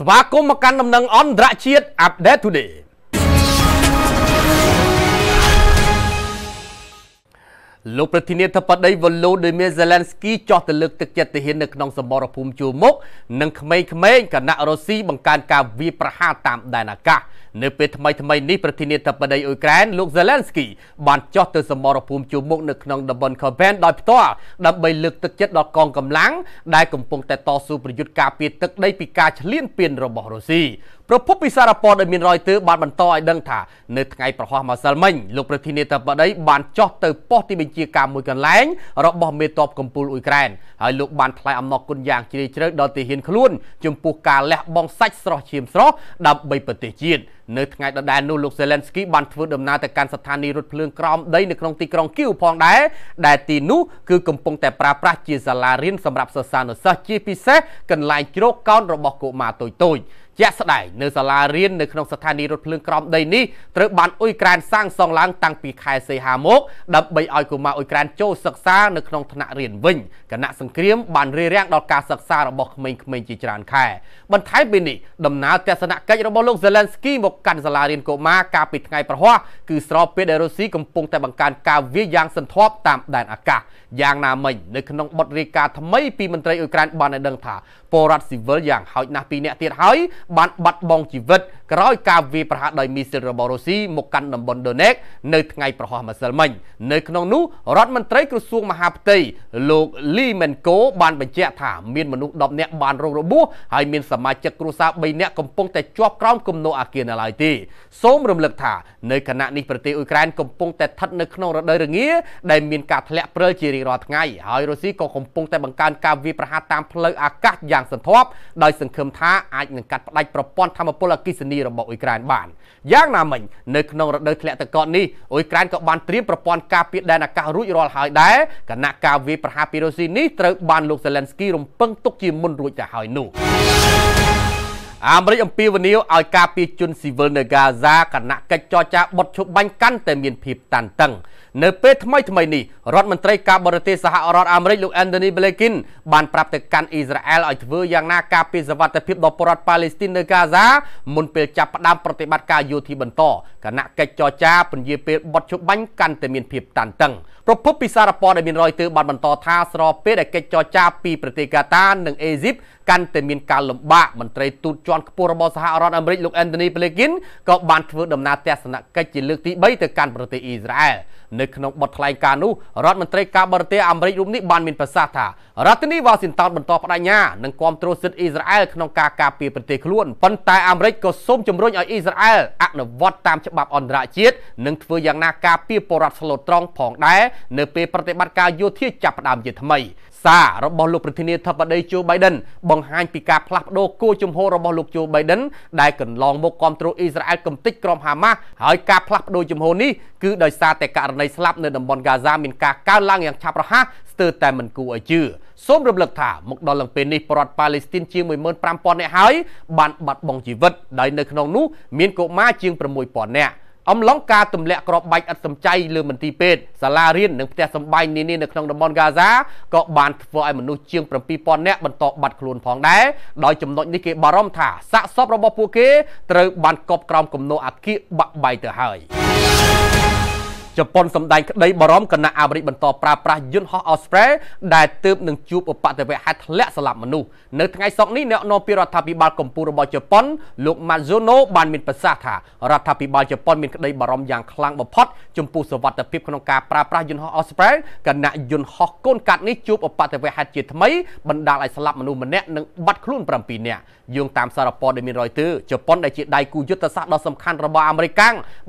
ស្វាគមន៍មកកាន់ដំណឹងអន្តរជាតិ Update Today លោកប្រធានាធិបតីវ៉ូឡូឌីមៀសេឡែនស្គីចោះទៅលើកទឹកចិត្តទាហាននៅក្នុងសមរភូមិជួរមុខនិងក្មេងៗគណៈរុស្ស៊ីបង្កើនការវាយប្រហារតាមដែនអាកាស។នៅពេលថ្មីថ្មីនេះប្រធានាធិបតីអ៊ុយក្រែនលោក Zelensky បានចុះទៅសមរភូមិជួមមុខនៅក្នុងតំបន់ Kherson ដោយផ្ទាល់ដើម្បីលើកទឹកចិត្តដល់កងកម្លាំងដែលកំពុងតែតស៊ូប្រយុទ្ធការពារទឹកដីពីការឈ្លានពានរបស់រុស្ស៊ីប្រពន្ធពិសារពតដែលមានរយទើបានបន្តឲ្យដឹងថានៅថ្ងៃប្រហោះម្សិលមិញលោកប្រធានាធិបតីបានចុះទៅប៉ុស្តិ៍ទីបញ្ជាការមួយកន្លែង របស់មេតបកម្ពុជាអ៊ុយក្រែនហើយលោកបានថ្លែងអំណរគុណយ៉ាងជ្រាលជ្រៅដល់ទាហានខ្លួនចំពោះការលះបង់សាច់ស្រស់ឈាមស្រស់ដើម្បីប្រទេសជាតិនៅថ្ងៃដដែលនោះលោកសេឡិនស្គីបានធ្វើដំណើរទៅកាន់ស្ថានីយ៍រថភ្លើងក្រោមដីនៅក្នុងទីក្រុងគីវផងដែរដែលទីនោះគឺកំពុងតែប្រើប្រាស់ជាសាលារៀនសម្រាប់សិស្សានុសិស្សជាពិសេសកន្លែងជ្រកកោនរបស់កុមារតូចៗជាក់ស្ដែងនៅសាលារៀននៅក្នុងស្ថានីយ៍រថភ្លើងក្រោមដីនេះត្រូវបានអ៊ុយក្រែនសាងសង់ឡើងតាំងពីខែសីហាមកដើម្បីឲ្យកុមារអ៊ុយក្រែនចូលសិក្សានៅក្នុងថ្នាក់រៀនវិញគណៈសង្គ្រាមបានរារាំងដល់ការសិក្សារបស់ក្មេងៗជាច្រើនខែបន្ថែមពីនេះដំណើរទស្សនកិច្ចរបស់លោក Zelensky មកកាន់សាលារៀនកុមារកាលពីថ្ងៃប្រហ័សគឺស្របពេលដែលរុស្ស៊ីកំពុងតែបង្កើនការវាយយ៉ាងសន្ធប់តាមដែនអាកាសយ៉ាងណាមិញនៅក្នុងបទរាយការណ៍ថ្មីពីមន្ត្រីអ៊ុយក្រែនបានឲ្យដឹងថាពលរដ្ឋស៊ីវិលយ៉ាងហោចណាស់2នាក់ទៀតហើយបានបាត់បង់ជីវិតក្រោយការវាយប្រហារដោយមីស៊ីលរបស់រុស្ស៊ីមកកាន់តំបន់ដូណេកនៅថ្ងៃប្រហោះម្សិលមិញនៅក្នុងនោះរដ្ឋមន្ត្រីក្រសួងមហាផ្ទៃលោកលីមែនកូបានបញ្ជាក់ថាមានមនុស្ស10នាក់បានរងរបួសហើយមានសមាជិកគ្រួសារ3នាក់កំពុងតែជាប់ក្រោមគំនរអាគារនៅឡើយទេសូមរំលឹកថានៅខណៈនេះប្រទេសអ៊ុយក្រែនកំពុងតែស្ថិតនៅក្នុងរដូវរងា ដែលមានការធ្លាក់ព្រិលជារៀងរាល់ថ្ងៃហើយរុស្ស៊ីក៏កំពុងតែបង្កើនការវាយប្រហារតាមផ្លូវអាកាសយ៉ាងសន្ធាប់ដោយសង្ឃឹមថាអាចនឹងកាត់ផ្តាច់ប្រព័ន្ធធម្មពលអគ្គិសនីនីរបស់អ៊ុយក្រែនបានយ៉ាងណាមិញនៅក្នុងរដូវធ្លាក់ទឹកកកនេះអ៊ុយក្រែនក៏បានត្រៀមប្រព័ន្ធការពារដែនអាកាសរួចរាល់ហើយដែរគណៈការវាយប្រហារពីរុស្ស៊ីនេះត្រូវបានលោកសេឡិនស្គីរំពឹងទុកជាមុនរួចទៅហើយនោះអាមេរិកអំពាវនាវឲ្យការពារជនស៊ីវិលនៅហ្គាហ្សាគណៈកិច្ចចរចាបត់ឈប់បាញ់កាន់តែមានភាពតានតឹង នៅពេលថ្មីថ្មីនេះរដ្ឋមន្ត្រីការបរទេសសហរដ្ឋអាមេរិកលោក Anthony Blinken បានប្រាប់ទៅកាន់អ៊ីស្រាអែលឲ្យធ្វើយ៉ាងណាការពារសុវត្ថិភាពដល់ប្រជាប៉ាឡេស្ទីននៅហ្គាហ្សាមុនពេលចាប់ផ្ដើមប្រតិបត្តិការយោធាបន្តគណៈកិច្ចចរចាពន្យាពេលបត់ឈប់បាញ់កាន់តែមានភាពតានតឹងប្រពន្ធពិសារព័ត៌មានរយទ័របានបន្តថាស្របពេលដែលកិច្ចចរចាពីប្រទេសកាតានិងអេស៊ីបកាន់តែមានការលំបាកមន្ត្រីទូតជាន់ខ្ពស់របស់សហរដ្ឋអាមេរិកលោក Anthony Blinken ក៏បានធ្វើដំណើរទស្សនកិច្ចជាលើកទី3ទៅកាន់ប្រទេសអ៊ីស្រាអែលនៅក្នុងបទថ្លែងការណ៍នោះរដ្ឋមន្ត្រីការបរទេសអាមេរិករូបនេះបានមានប្រសាសន៍ថារដ្ឋធានីវ៉ាស៊ីនតោនបន្តបដិញ្ញានឹងគាំទ្រសិទ្ធិអ៊ីស្រាអែលក្នុងការការពារប្រទេសខ្លួនប៉ុន្តែអាមេរិកក៏សូមជំរុញឲ្យអ៊ីស្រាអែលអនុវត្តតាមច្បាប់អន្តរជាតិនិងធ្វើយ៉ាងណាការពារបរិបទស្លូតត្រង់ផងដែរនៅពេលប្រតិបត្តិការយោធាចាប់ផ្ដើមជាថ្មីសាររបស់លោកប្រធានាធិបតីជូបៃដិនបង្ហាញពីការផ្លាស់ប្ដូរគោលជំហររបស់លោកជូបៃដិនដែលកន្លងមកគ្រប់គ្រងអ៊ីស្រាអែលកំទេចក្រុមហាម៉ាស់ហើយការផ្លាស់ប្ដូរជំហរនេះគឺដោយសារតែករណីស្លាប់នៅតំបន់ហ្គាហ្សាមានការកើនឡើងយ៉ាងឆាប់រហ័សស្ទើរតែមិនគួរឲ្យជឿសូមរំលឹកថាមកដល់ឡើងពេលនេះប្រទេសប៉ាឡេស្ទីន ជាង15000នាក់ហើយបានបាត់បង់ជីវិតដោយនៅក្នុងនោះមានកុមារជាង6000នាក់អំឡុងការទម្លាក់ក្របបាច់ឥតសំចៃលើមន្ទីរពេទ្យសាលារៀននិងផ្ទះសម្បែងនានានៅក្នុងតំបន់ហ្គាហ្សាក៏បានធ្វើឲ្យមនុស្សជាង7000នាក់បន្តបាត់ខ្លួនផងដែរដោយចំណុចនេះគេបារម្ភថាសាកសពរបស់ពួកគេត្រូវបានកប់ក្រោមគំនោអាគារបាក់បែកទៅហើយជប៉ុនសម្ដែងក្តីបារម្ភគណៈអាមេរិកបន្តប្រើប្រាស់យន្តហោះ Osprey ដែលទើបនឹងជួបឧបទ្ទវហេតុធ្លាក់ស្លាប់មនុស្សនៅថ្ងៃសុក្រនេះអ្នកនាំពាក្យរដ្ឋាភិបាលកម្ពុជារបស់ជប៉ុនលោក Matsuno បានមានប្រសាសន៍ថារដ្ឋាភិបាលជប៉ុនមានក្តីបារម្ភយ៉ាងខ្លាំងបំផុតចំពោះសុវត្ថិភាពក្នុងការប្រើប្រាស់យន្តហោះ Osprey គណៈយន្តហោះកូនកាត់នេះជួបឧបទ្ទវហេតុជាថ្មីបណ្ដាលឲ្យស្លាប់មនុស្សម្នាក់និងបាត់ខ្លួន7នាក់យោងតាមសារព័ត៌មាន Reuters ជប៉ុនដែលជាដៃគូយុទ្ធសាស្ត្រដ៏សំខាន់របស់អាមេរិក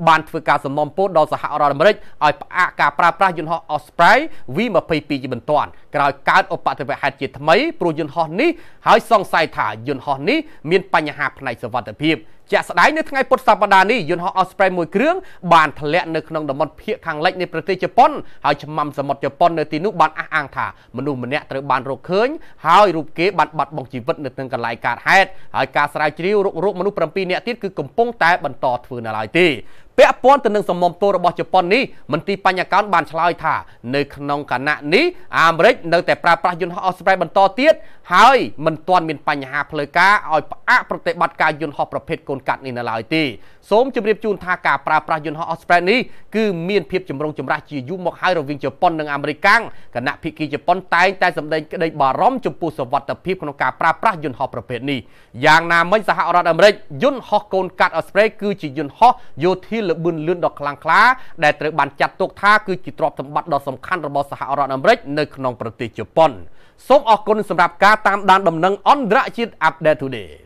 បានធ្វើការសំណូមពរដល់សហរដ្ឋអាមេរិកចឲ្យផ្អាកការប្រើប្រាស់យន្តហោះ Osprey V22 ជាបន្ទាន់ក្រោយកើតឧបទ្ទវហេតុជាថ្មីព្រោះយន្តហោះនេះហើយសង្ស័យថាយន្តហោះនេះមានបញ្ហាផ្នែកសុវត្ថិភាពជាក់ស្ដែងនៅថ្ងៃពុធសប្តាហ៍នេះយន្តហោះ Osprey មួយគ្រឿងបានធ្លាក់នៅក្នុងតំបន់ភាគខាងលិចនៃប្រទេសជប៉ុនហើយឆ្មាំសមុទ្រជប៉ុននៅទីនោះបានអះអាងថាមនុស្សម្នាក់ត្រូវបានរកឃើញហើយរូបគេបានបាត់បង់ជីវិតនៅក្នុងកន្លែងកើតហេតុហើយការស្រាវជ្រាវរករោគមនុស្ស7នាក់ទៀតគឺកំពុងតែបន្តធ្វើនៅឡើយទេពាក់ព័ន្ធទៅនឹងសំណុំទោសរបស់ជប៉ុននេះមន្ត្រីបញ្ញកោនបានឆ្លើយថានៅក្នុងគណៈនេះអាមេរិកនៅតែប្រើប្រាស់យន្តហោះអូស្ត្រែលបន្តទៀតហើយមិនទាន់មានបញ្ហាផ្លូវការឲ្យផ្អាកប្រតិបត្តិការយន្តហោះប្រភេទកូនកាត់នេះនៅឡើយទេសូមជម្រាបជូនថាការប្រើប្រាស់យន្តហោះ Osprey នេះគឺមានភាពចម្រុងចម្រាស់ជាយូរមកហើយរវាងជប៉ុននិងអាមេរិកាំងគណៈភិគីជប៉ុនតែងតែសម្ដែងក្តីបារម្ភចំពោះសវត្ថិភាពក្នុងការប្រើប្រាស់យន្តហោះប្រភេទនេះយ៉ាងណាមិញសហរដ្ឋអាមេរិកយន្តហោះកូនកាត់ Osprey គឺជាយន្តហោះយោធាល្បឿនលឿនដ៏ខ្លាំងក្លាដែលត្រូវបានចាត់ទុកថាគឺជាទ្រព្យសម្បត្តិដ៏សំខាន់របស់សហរដ្ឋអាមេរិកនៅក្នុងប្រទេសជប៉ុនសូមអរគុណសម្រាប់ការតាមដានដំណឹងអន្តរជាតិ Update Today